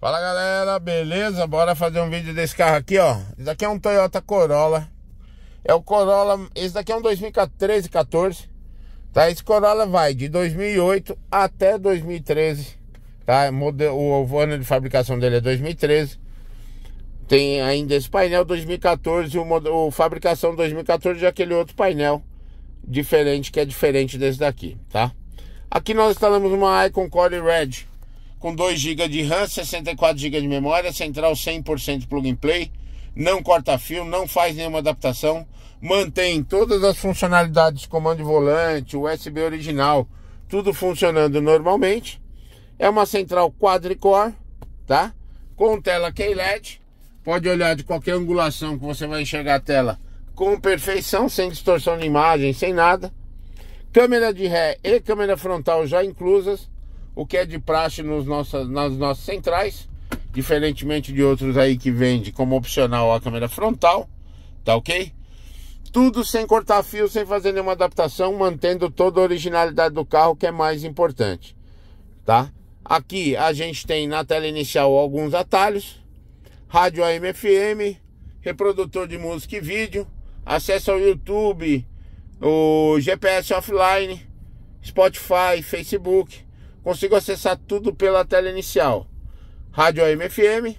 Fala galera, beleza? Bora fazer um vídeo desse carro aqui, ó. Esse daqui é um Toyota Corolla. É o Corolla, esse daqui é um 2013, 14. Tá, esse Corolla vai de 2008 até 2013. Tá, é o ano de fabricação dele é 2013. Tem ainda esse painel 2014, o, modelo, o fabricação 2014 de aquele outro painel diferente que é diferente desse daqui, tá? Aqui nós instalamos uma Icon Core Red com 2 GB de RAM, 64 GB de memória, central 100% plug and play, não corta fio, não faz nenhuma adaptação, mantém todas as funcionalidades, comando de volante, USB original, tudo funcionando normalmente. É uma central quadricore, tá? Com tela QLED, pode olhar de qualquer angulação que você vai enxergar a tela com perfeição, sem distorção de imagem, sem nada. Câmera de ré e câmera frontal já inclusas o que é de praxe nos nossas, nas nossas centrais, diferentemente de outros aí que vende como opcional a câmera frontal, tá ok? Tudo sem cortar fio, sem fazer nenhuma adaptação, mantendo toda a originalidade do carro, que é mais importante, tá? Aqui a gente tem na tela inicial alguns atalhos, rádio AM FM, reprodutor de música e vídeo, acesso ao YouTube, o GPS offline, Spotify, Facebook, Consigo acessar tudo pela tela inicial. Rádio AM FM.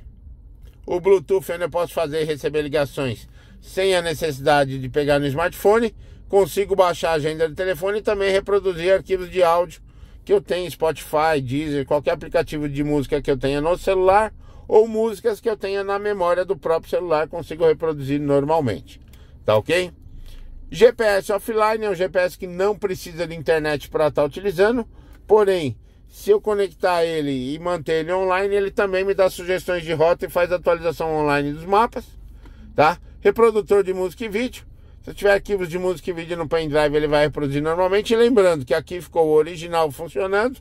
O Bluetooth eu posso fazer e receber ligações sem a necessidade de pegar no smartphone. Consigo baixar a agenda do telefone e também reproduzir arquivos de áudio que eu tenho, Spotify, Deezer, qualquer aplicativo de música que eu tenha no celular ou músicas que eu tenha na memória do próprio celular, consigo reproduzir normalmente. Tá ok? GPS offline é um GPS que não precisa de internet para estar tá utilizando, porém se eu conectar ele e manter ele online, ele também me dá sugestões de rota e faz atualização online dos mapas, tá? Reprodutor de música e vídeo. Se eu tiver arquivos de música e vídeo no pendrive, ele vai reproduzir normalmente. lembrando que aqui ficou o original funcionando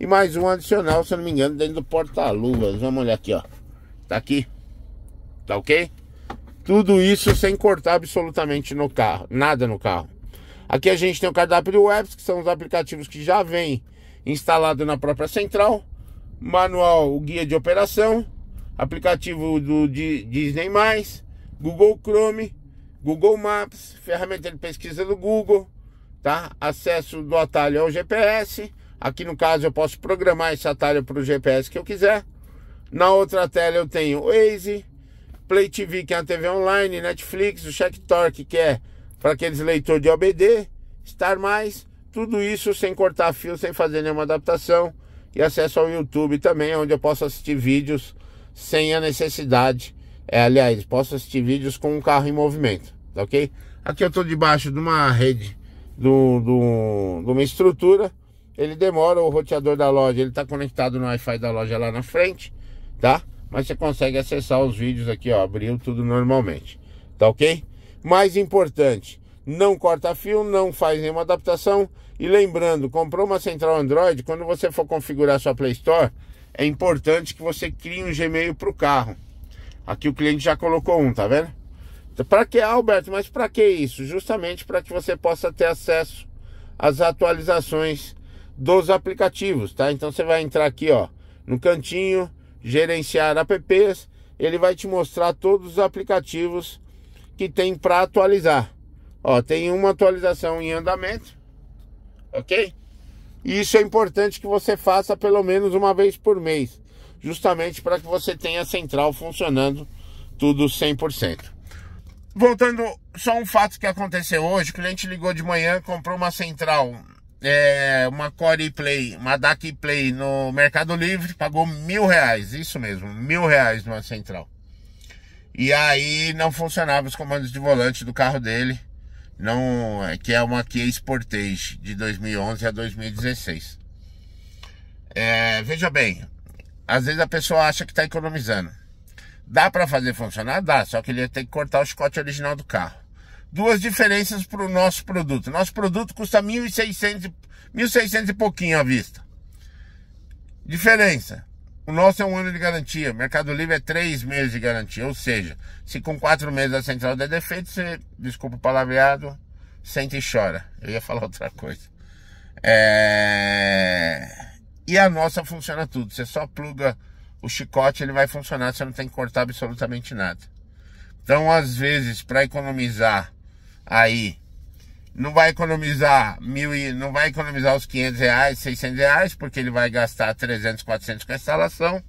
e mais um adicional, se eu não me engano, dentro do porta-luvas. Vamos olhar aqui, ó. Tá aqui. Tá ok? Tudo isso sem cortar absolutamente no carro, nada no carro. Aqui a gente tem o cardápio do Apps, que são os aplicativos que já vêm instalado na própria central, manual, o guia de operação, aplicativo do Disney+, Google Chrome, Google Maps, ferramenta de pesquisa do Google, tá? Acesso do atalho ao GPS. Aqui no caso eu posso programar esse atalho para o GPS que eu quiser. Na outra tela eu tenho Waze, Play TV, que é a TV online, Netflix, o Check Torque, que é para aqueles leitores de OBD, Star Mais, tudo isso sem cortar fio, sem fazer nenhuma adaptação. E acesso ao YouTube também, onde eu posso assistir vídeos sem a necessidade. É, aliás, posso assistir vídeos com um carro em movimento, tá ok? Aqui eu estou debaixo de uma rede, do, do, de uma estrutura. Ele demora, o roteador da loja, ele está conectado no Wi-Fi da loja lá na frente, tá? Mas você consegue acessar os vídeos aqui, ó, abriu tudo normalmente, tá ok? Mais importante, não corta fio, não faz nenhuma adaptação. E lembrando, comprou uma central Android, quando você for configurar sua Play Store, é importante que você crie um Gmail para o carro. Aqui o cliente já colocou um, tá vendo? Então, para que, ah, Alberto? Mas para que isso? Justamente para que você possa ter acesso às atualizações dos aplicativos, tá? Então você vai entrar aqui, ó, no cantinho, gerenciar apps, ele vai te mostrar todos os aplicativos que tem para atualizar. Ó, tem uma atualização em andamento, ok? E isso é importante que você faça pelo menos uma vez por mês, justamente para que você tenha a central funcionando tudo 100%. Voltando, só um fato que aconteceu hoje: o cliente ligou de manhã, comprou uma central, é, uma Core Play, uma DAC Play no Mercado Livre, pagou mil reais, isso mesmo, mil reais numa central. E aí não funcionava os comandos de volante do carro dele não é que é uma Kia Sportage de 2011 a 2016. É, veja bem, às vezes a pessoa acha que está economizando. Dá para fazer funcionar? Dá, só que ele tem que cortar o chicote original do carro. Duas diferenças para o nosso produto. Nosso produto custa 1.600, 1.600 e pouquinho à vista. Diferença, o nosso é um ano de garantia. Mercado Livre é três meses de garantia. Ou seja, se com quatro meses a central der defeito, você, desculpa o palavreado, sente e chora. Eu ia falar outra coisa. É... E a nossa funciona tudo. Você só pluga o chicote, ele vai funcionar. Você não tem que cortar absolutamente nada. Então, às vezes, para economizar aí não vai economizar mil e, não vai economizar os 500 reais, 600 reais, porque ele vai gastar 300, 400 com a instalação.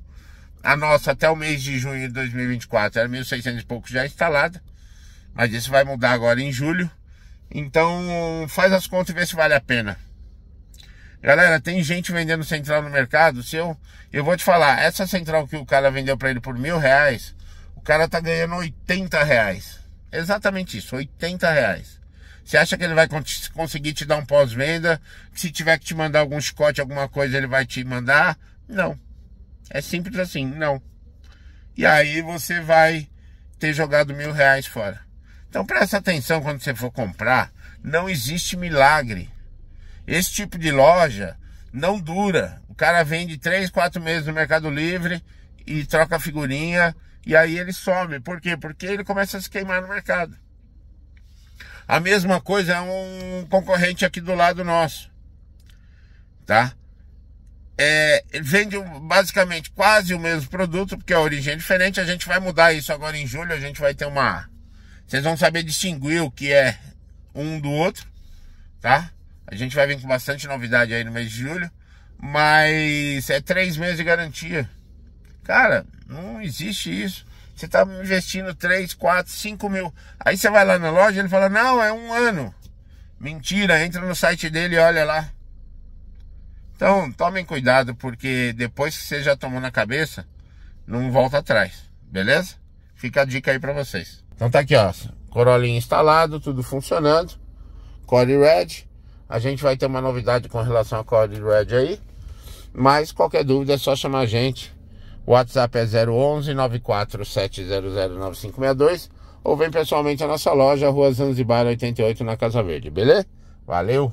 A nossa até o mês de junho de 2024 era 1.600 e pouco já instalada, mas isso vai mudar agora em julho. Então faz as contas e vê se vale a pena. Galera, tem gente vendendo central no mercado. Se eu, eu vou te falar, essa central que o cara vendeu para ele por mil reais, o cara tá ganhando 80 reais. Exatamente isso, 80 reais. Você acha que ele vai conseguir te dar um pós-venda? Que se tiver que te mandar algum chicote, alguma coisa, ele vai te mandar? Não. É simples assim, não. E aí você vai ter jogado mil reais fora. Então presta atenção quando você for comprar. Não existe milagre. Esse tipo de loja não dura. O cara vende três, quatro meses no Mercado Livre e troca figurinha e aí ele some. Por quê? Porque ele começa a se queimar no mercado. A mesma coisa é um concorrente aqui do lado nosso, tá? É, vende basicamente quase o mesmo produto, porque a origem é diferente. A gente vai mudar isso agora em julho. A gente vai ter uma. Vocês vão saber distinguir o que é um do outro, tá? A gente vai vir com bastante novidade aí no mês de julho, mas é três meses de garantia. Cara, não existe isso. Você está investindo 3, 4, 5 mil. Aí você vai lá na loja, ele fala, não, é um ano. Mentira, entra no site dele e olha lá. Então, tomem cuidado, porque depois que você já tomou na cabeça, não volta atrás, beleza? Fica a dica aí para vocês. Então tá aqui, ó, Corolla instalado, tudo funcionando. Core Red, a gente vai ter uma novidade com relação a Core Red aí, mas qualquer dúvida é só chamar a gente o WhatsApp é 011 947009562 ou vem pessoalmente à nossa loja, Rua Zanzibar 88, na Casa Verde, beleza? Valeu!